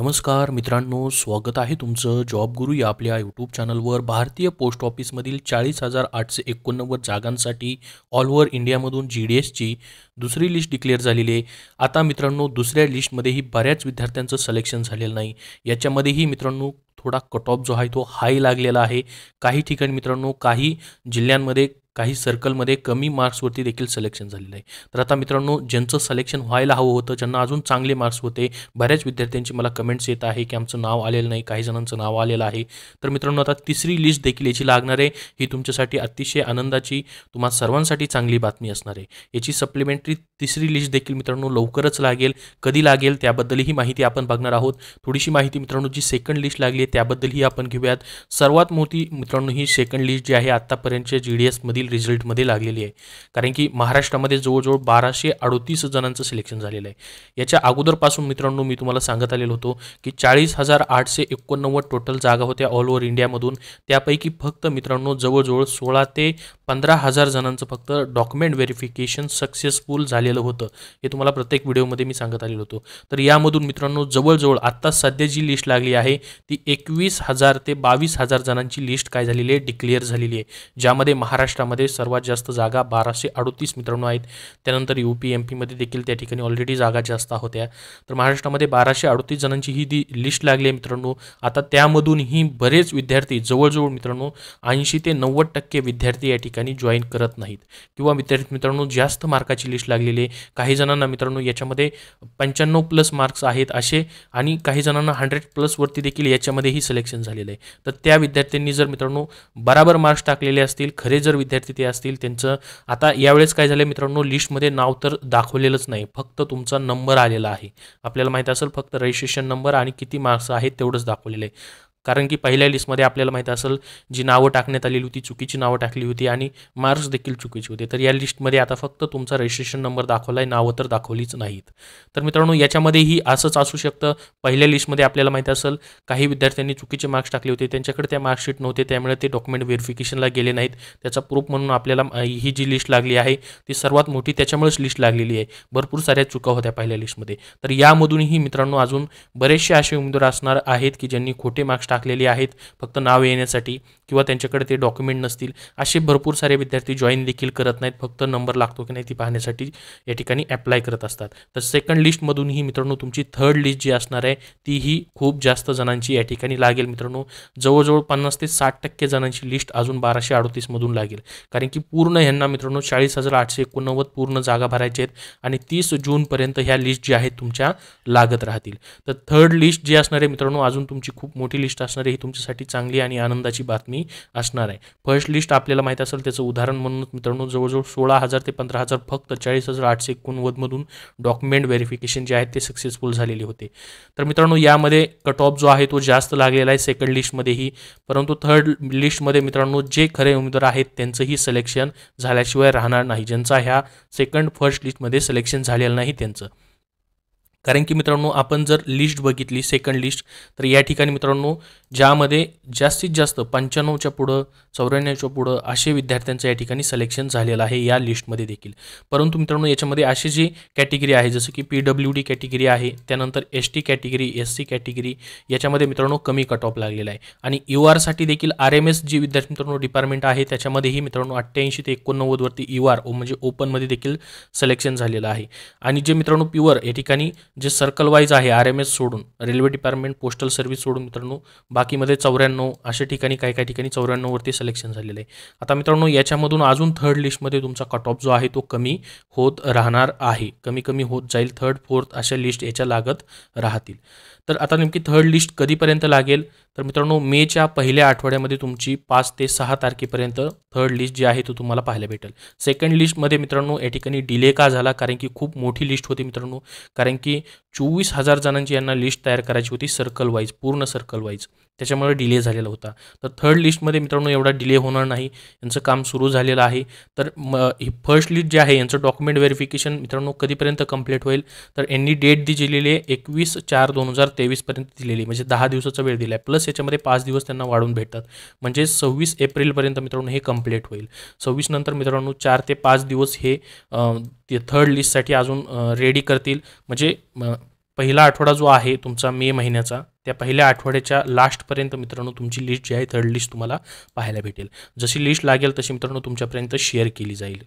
नमस्कार मित्रांनो स्वागत आहे तुमचं जॉब गुरु या आपल्या यूट्यूब चॅनलवर भारतीय पोस्ट ऑफिसमधील चाळीस हजार आठशे एकोणनव्वद जागांसाठी ऑल ओव्हर इंडियामधून जी डी एसची दुसरी लिस्ट डिक्लेअर झालेली आहे आता मित्रांनो दुसऱ्या लिस्टमध्येही बऱ्याच विद्यार्थ्यांचं सलेक्शन झालेलं नाही याच्यामध्येही मित्रांनो थोडा कट ऑफ जो आहे तो हाय लागलेला आहे काही ठिकाणी मित्रांनो काही जिल्ह्यांमध्ये काही सर्कलमध्ये कमी मार्क्सवरती देखील सिलेक्शन झालेलं आहे तर आता मित्रांनो ज्यांचं सलेक्शन व्हायला हवं होतं ज्यांना अजून चांगले मार्क्स होते बऱ्याच विद्यार्थ्यांची मला कमेंट्स येत आहे की आमचं नाव आलेलं नाही काही जणांचं नाव आलेलं आहे तर मित्रांनो आता तिसरी लिस्ट देखील याची लागणार आहे ही तुमच्यासाठी अतिशय आनंदाची तुम्हा सर्वांसाठी चांगली बातमी असणार आहे याची सप्लिमेंटरी तिसरी लिस्ट देखील मित्रांनो लवकरच लागेल कधी लागेल त्याबद्दलही माहिती आपण बघणार आहोत थोडीशी माहिती मित्रांनो जी सेकंड लिस्ट लागली आहे त्याबद्दलही आपण घेऊयात सर्वात मोठी मित्रांनो ही सेकंड लिस्ट जी आहे आत्तापर्यंतच्या जी डी एसमधील मागील रिझल्टमध्ये लागलेली आहे कारण की महाराष्ट्रामध्ये जवळजवळ बाराशे अडोतीस जणांचं सिलेक्शन झालेलं आहे याच्या अगोदरपासून मित्रांनो मी तुम्हाला सांगत आलेलो होतो की चाळीस हजार आठशे एकोणनव्वद टोटल जागा होत्या ऑल ओव्हर इंडियामधून त्यापैकी फक्त मित्रांनो जवळजवळ सोळा ते पंधरा हजार जणांचं फक्त डॉक्युमेंट व्हेरिफिकेशन सक्सेसफुल झालेलं होतं हे तुम्हाला प्रत्येक व्हिडिओमध्ये मी सांगत आलेलो होतो तर यामधून मित्रांनो जवळजवळ आत्ता सध्या जी लिस्ट लागली आहे ती एकवीस हजार ते बावीस हजार जणांची लिस्ट काय झालेली आहे डिक्लेअर झालेली आहे ज्यामध्ये महाराष्ट्रामध्ये मध्ये सर्वात जास्त जागा बाराशे अडतीस मित्रांनो आहेत त्यानंतर यू पी एम पीमध्ये देखील त्या ठिकाणी ऑलरेडी जागा जास्त होत्या तर महाराष्ट्रामध्ये बाराशे अडतीस जणांची ही दी लिस्ट लागली आहे मित्रांनो आता त्यामधूनही बरेच विद्यार्थी जवळजवळ मित्रांनो ऐंशी ते नव्वद टक्के विद्यार्थी या ठिकाणी जॉईन करत नाहीत किंवा विद्यार्थी मित्रांनो जास्त मार्काची लिस्ट लागलेली आहे काही जणांना मित्रांनो याच्यामध्ये पंच्याण्णव प्लस मार्क्स आहेत असे आणि काही जणांना हंड्रेड प्लसवरती देखील याच्यामध्येही सिलेक्शन झालेलं आहे तर त्या विद्यार्थ्यांनी जर मित्रांनो बराबर मार्क्स टाकलेले असतील खरे जर विद्यार्थी विद्यार्थी ते असतील त्यांचं आता यावेळेस काय झालं मित्रांनो लिस्टमध्ये नाव तर दाखवलेलंच नाही फक्त तुमचा नंबर आलेला आहे आपल्याला माहिती असेल फक्त रजिस्ट्रेशन नंबर आणि किती मार्क्स आहेत तेवढंच दाखवलेलं आहे कारण की पहिल्या लिस्टमध्ये आपल्याला माहीत असेल जी नावं टाकण्यात आलेली होती चुकीची नावं टाकली होती आणि मार्क्स देखील चुकीचे होते तर या लिस्टमध्ये आता फक्त तुमचा रजिस्ट्रेशन नंबर दाखवला आहे नावं तर दाखवलीच नाहीत तर मित्रांनो याच्यामध्येही असंच असू शकतं पहिल्या लिस्टमध्ये आपल्याला माहीत असेल काही विद्यार्थ्यांनी चुकीचे मार्क्स टाकले होते त्यांच्याकडे त्या मार्कशीट नव्हते त्यामुळे ते डॉक्युमेंट व्हेरिफिकेशनला गेले नाहीत त्याचा प्रूफ म्हणून आपल्याला ही जी लिस्ट लागली आहे ती सर्वात मोठी त्याच्यामुळेच लिस्ट लागलेली आहे भरपूर साऱ्या चुका होत्या पहिल्या लिस्टमध्ये तर यामधूनही मित्रांनो अजून बरेचसे असे उमेदवार असणार आहेत की ज्यांनी खोटे मार्क्स टाकलेली आहेत फक्त नाव येण्यासाठी किंवा त्यांच्याकडे ते डॉक्युमेंट नसतील असे भरपूर सारे विद्यार्थी जॉईन देखील करत नाहीत फक्त नंबर लागतो की नाही ती पाहण्यासाठी या ठिकाणी ॲप्लाय करत असतात तर सेकंड लिस्टमधूनही मित्रांनो तुमची थर्ड लिस्ट जी असणार आहे तीही खूप जास्त जणांची या ठिकाणी लागेल मित्रांनो जवळजवळ पन्नास ते साठ टक्के जणांची लिस्ट अजून बाराशे अडतीसमधून लागेल कारण की पूर्ण ह्यांना मित्रांनो चाळीस हजार आठशे एकोणनव्वद पूर्ण जागा भरायचे आहेत आणि तीस जूनपर्यंत ह्या लिस्ट जी आहेत तुमच्या लागत राहतील तर थर्ड लिस्ट जी असणार आहे मित्रांनो अजून तुमची खूप मोठी लिस्ट असणारे ही तुमच्यासाठी चांगली आणि आनंदाची बातमी असणार आहे फर्स्ट लिस्ट आपल्याला माहीत असेल त्याचं उदाहरण म्हणून मित्रांनो जवळजवळ सोळा हजार ते पंधरा हजार फक्त चाळीस हजार आठशे एकोणवदमधून डॉक्युमेंट व्हेरिफिकेशन जे आहे ते सक्सेसफुल झालेले होते तर मित्रांनो यामध्ये कट ऑफ जो आहे तो जास्त लागलेला आहे सेकंड लिस्टमध्येही परंतु थर्ड लिस्टमध्ये मित्रांनो जे खरे उमेदवार आहेत त्यांचंही सिलेक्शन झाल्याशिवाय राहणार नाही ज्यांचा ह्या सेकंड फर्स्ट लिस्टमध्ये सिलेक्शन झालेलं नाही त्यांचं कारण की मित्रांनो आपण जर लिस्ट बघितली सेकंड लिस्ट तर या ठिकाणी मित्रांनो ज्यामध्ये जास्तीत जास्त पंच्याण्णवच्या पुढं चौऱ्याण्णवच्या पुढं असे विद्यार्थ्यांचं या ठिकाणी सिलेक्शन झालेलं आहे या लिस्टमध्ये देखील परंतु मित्रांनो याच्यामध्ये अशी जी कॅटेगरी आहे जसं की पी डब्ल्यू डी कॅटेगरी आहे त्यानंतर S T category S C category याच्यामध्ये मित्रांनो कमी कट ऑफ लागलेला आहे आणि यू आरसाठी देखील आर एम एस जी विद्यार्थी मित्रांनो डिपार्टमेंट आहे त्याच्यामध्येही मित्रांनो अठ्ठ्याऐंशी ते एकोणनव्वदवरती यू आर म्हणजे ओपनमध्ये देखील सिलेक्शन झालेलं आहे आणि जे मित्रांनो प्युअर या ठिकाणी जे सर्कल वाईज आहे आर एम एस सोडून रेल्वे डिपार्टमेंट पोस्टल सर्व्हिस सोडून मित्रांनो बाकीमध्ये चौऱ्याण्णव अशा ठिकाणी काही काही ठिकाणी चौऱ्याण्णववरती सिलेक्शन झालेलं आहे आता मित्रांनो याच्यामधून अजून थर्ड लिस्टमध्ये तुमचा कट ऑफ जो आहे तो कमी होत राहणार आहे कमी कमी होत जाईल थर्ड फोर्थ अशा लिस्ट याच्या लागत राहतील तर आता नेमकी थर्ड लिस्ट कधीपर्यंत लागेल तर मित्रांनो मेच्या पहिल्या आठवड्यामध्ये तुमची पाच ते सहा तारखेपर्यंत थर्ड लिस्ट जी आहे तो तुम्हाला पाहायला भेटेल सेकंड लिस्टमध्ये मित्रांनो या ठिकाणी डिले का झाला कारण की खूप मोठी लिस्ट होती मित्रांनो कारण की चोवीस हजार जणांची यांना लिस्ट तयार करायची होती सर्कल वाईज पूर्ण सर्कल वाईज त्याच्यामुळे डिले झालेला होता तर थर्ड लिस्टमध्ये मित्रांनो एवढा डिले होणार नाही यांचं काम सुरू झालेलं आहे तर म ही फर्स्ट लिस्ट जे आहे यांचं डॉक्युमेंट व्हेरिफिकेशन मित्रांनो कधीपर्यंत कंप्लीट होईल तर यांनी डेट दिलेली आहे एकवीस चार दोन हजार तेवीसपर्यंत दिलेली म्हणजे दहा दिवसाचा वेळ दिला आहे प्लस याच्यामध्ये पाच दिवस त्यांना वाढून भेटतात म्हणजे सव्वीस एप्रिलपर्यंत मित्रांनो हे कंप्लीट होईल सव्वीस नंतर मित्रांनो चार ते पाच दिवस हे ते थर्ड लिस्टसाठी अजून रेडी करतील म्हणजे पहिला आठवडा जो आहे तुमचा मे महिन्याचा त्या पहिल्या आठवड्याच्या लास्टपर्यंत मित्रांनो तुमची लिस्ट जी आहे थर्ड लिस्ट तुम्हाला पाहायला भेटेल जशी लिस्ट लागेल तशी मित्रांनो तुमच्यापर्यंत शेअर केली जाईल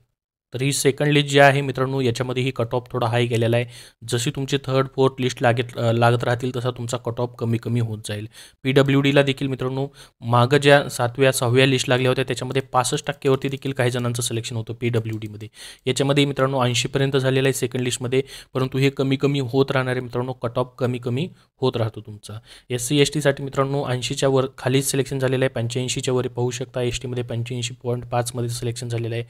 तर ही सेकंड लिस्ट जी आहे मित्रांनो याच्यामध्ये ही कट ऑफ थोडा हाय गेलेला आहे जशी तुमची थर्ड फोर्थ लिस्ट लागत लागत राहतील तसा तुमचा कट ऑफ कमी कमी होत जाईल पी डब्ल्यू डीला देखील मित्रांनो मागं ज्या सातव्या सहाव्या लिस्ट लागल्या होत्या त्याच्यामध्ये पासष्ट टक्केवरती देखील काही जणांचं सिलेक्शन होतं पी डब्ल्यू डीमध्ये याच्यामध्ये मित्रांनो ऐंशीपर्यंत झालेलं आहे सेकंड लिस्टमध्ये परंतु हे कमी कमी होत राहणारे मित्रांनो कट ऑफ कमी कमी होत राहतो तुमचा एस सी एस टीसाठी मित्रांनो ऐंशीच्या वर खालीच सिलेक्शन झालेलं आहे पंच्याऐंशीच्या वर पाहू शकता एस टीमध्ये पंच्याऐंशी पॉईंट पाचमध्ये सिलेक्शन झालेलं आहे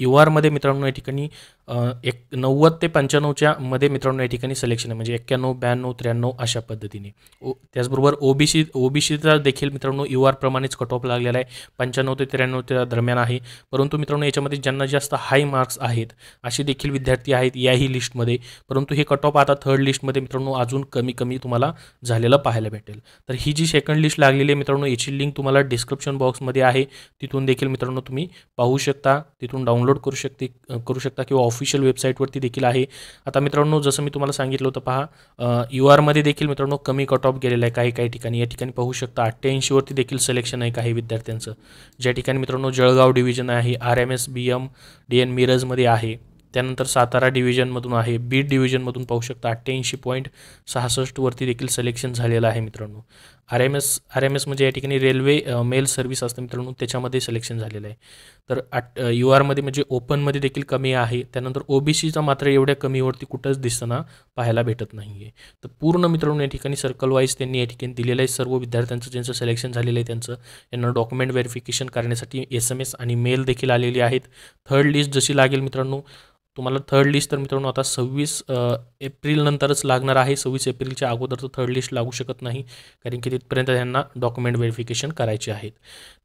यू आरमध्ये मित्रांनो या ठिकाणी एक नव्वद ते पंच्याण्णवच्या मध्ये मित्रांनो या ठिकाणी सिलेक्शन आहे म्हणजे एक्क्याण्णव ब्याण्णव त्र्याण्णव अशा पद्धतीने ओ त्याचबरोबर ओबीसी ओबीसीचा देखील मित्रांनो यू आर प्रमाणेच कट ऑफ लागलेला आहे पंच्याण्णव ते त्र्याण्णवच्या दरम्यान आहे परंतु मित्रांनो याच्यामध्ये ज्यांना जास्त हाय मार्क्स आहेत असे देखील विद्यार्थी आहेत याही लिस्टमध्ये परंतु हे कट ऑफ आता थर्ड लिस्टमध्ये मित्रांनो अजून कमी कमी तुम्हाला झालेलं पाहायला भेटेल तर ही जी सेकंड लिस्ट लागलेली आहे मित्रांनो याची लिंक तुम्हाला डिस्क्रिप्शन बॉक्समध्ये आहे तिथून देखील मित्रांनो तुम्ही पाहू शकता तिथून डाउनलोड करू शकते करू शकता किंवा ऑफिशियल वेबसाईटवरती देखील आहे आता मित्रांनो जसं मी तुम्हाला सांगितलं होतं पहा यू आरमध्ये देखील मित्रांनो कमी कट ऑफ गेलेला आहे काही काही ठिकाणी या ठिकाणी पाहू शकता अठ्ठ्याऐंशीवरती देखील सिलेक्शन आहे काही विद्यार्थ्यांचं ज्या ठिकाणी मित्रांनो जळगाव डिव्हिजन आहे R M S B M D N मिरजमध्ये आहे त्यानंतर सातारा डिव्हिजनमधून आहे बीड डिव्हिजनमधून पाहू शकता अठ्ठ्याऐंशी पॉईंट सहासष्टवरती देखील सिलेक्शन झालेलं आहे मित्रांनो R M S R M S म्हणजे या ठिकाणी रेल्वे मेल सर्व्हिस असते मित्रांनो त्याच्यामध्ये सिलेक्शन झालेलं आहे तर अट यू आरमध्ये म्हणजे ओपनमध्ये देखील कमी आहे त्यानंतर सीचा मात्र एवढ्या कमीवरती कुठंच दिसताना पाहायला भेटत नाही आहे तर पूर्ण मित्रांनो या ठिकाणी सर्कल वाईज त्यांनी या ठिकाणी दिलेलं आहे सर्व विद्यार्थ्यांचं ज्यांचं सिलेक्शन झालेलं आहे त्यांचं यांना डॉक्युमेंट व्हेरिफिकेशन करण्यासाठी एस एम एस आणि मेल देखील आलेली आहेत थर्ड लिस्ट जशी लागेल मित्रांनो तुम्हाला थर्ड लिस्ट तर मित्रांनो आता सव्वीस एप्रिलनंतरच लागणार आहे सव्वीस एप्रिलच्या अगोदर तर थर्ड लिस्ट लागू शकत नाही कारण की तिथपर्यंत त्यांना डॉक्युमेंट व्हेरिफिकेशन करायचे आहेत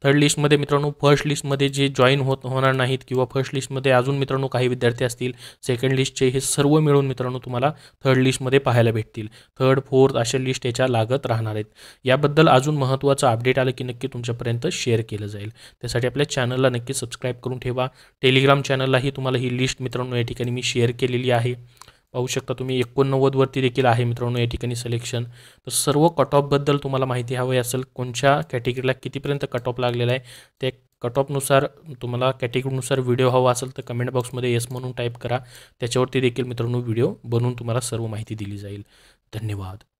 थर्ड लिस्टमध्ये मित्रांनो फर्स्ट लिस्टमध्ये जे जॉईन होत होणार नाहीत किंवा फर्स्ट लिस्टमध्ये अजून मित्रांनो काही विद्यार्थी असतील सेकंड लिस्टचे हे सर्व मिळून मित्रांनो तुम्हाला थर्ड लिस्टमध्ये पाहायला भेटतील थर्ड फोर्थ अशा लिस्ट याच्या लागत राहणार आहेत याबद्दल अजून महत्त्वाचं अपडेट आलं की नक्की तुमच्यापर्यंत शेअर केलं जाईल त्यासाठी आपल्या चॅनलला नक्की सबस्क्राईब करून ठेवा टेलिग्राम चॅनललाही तुम्हाला ही लिस्ट मित्रांनो या ठिकाणी मी शेअर केलेली आहे पाहू शकता तुम्ही एकोणनव्वदवरती देखील आहे मित्रांनो या ठिकाणी सिलेक्शन तर सर्व कट ऑफबद्दल तुम्हाला माहिती हवी असेल कोणत्या कॅटेगरीला कितीपर्यंत कट ऑफ लागलेला आहे त्या कट ऑफनुसार तुम्हाला कॅटेगरीनुसार व्हिडिओ हवा असेल तर कमेंट बॉक्समध्ये एस म्हणून टाईप करा त्याच्यावरती देखील मित्रांनो व्हिडिओ बनवून तुम्हाला सर्व माहिती दिली जाईल धन्यवाद